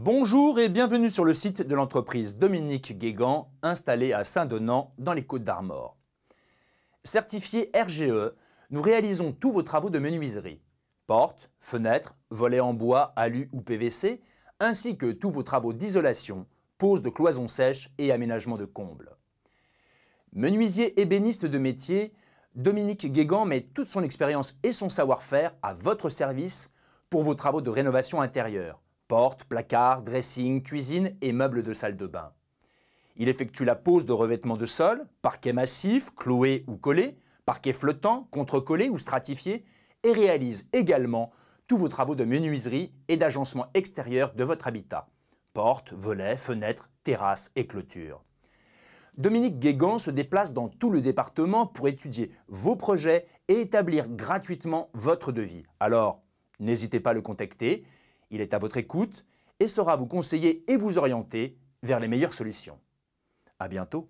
Bonjour et bienvenue sur le site de l'entreprise Dominique Guégan, installée à saint donan dans les Côtes d'Armor. Certifié RGE, nous réalisons tous vos travaux de menuiserie. Portes, fenêtres, volets en bois, alu ou PVC, ainsi que tous vos travaux d'isolation, pose de cloisons sèches et aménagement de combles. Menuisier ébéniste de métier, Dominique Guégan met toute son expérience et son savoir-faire à votre service pour vos travaux de rénovation intérieure portes, placards, dressing, cuisine et meubles de salle de bain. Il effectue la pose de revêtements de sol, parquet massif, cloué ou collé, parquet flottant, contre ou stratifié, et réalise également tous vos travaux de menuiserie et d'agencement extérieur de votre habitat. Portes, volets, fenêtres, terrasses et clôtures. Dominique Guégan se déplace dans tout le département pour étudier vos projets et établir gratuitement votre devis. Alors, n'hésitez pas à le contacter. Il est à votre écoute et saura vous conseiller et vous orienter vers les meilleures solutions. À bientôt.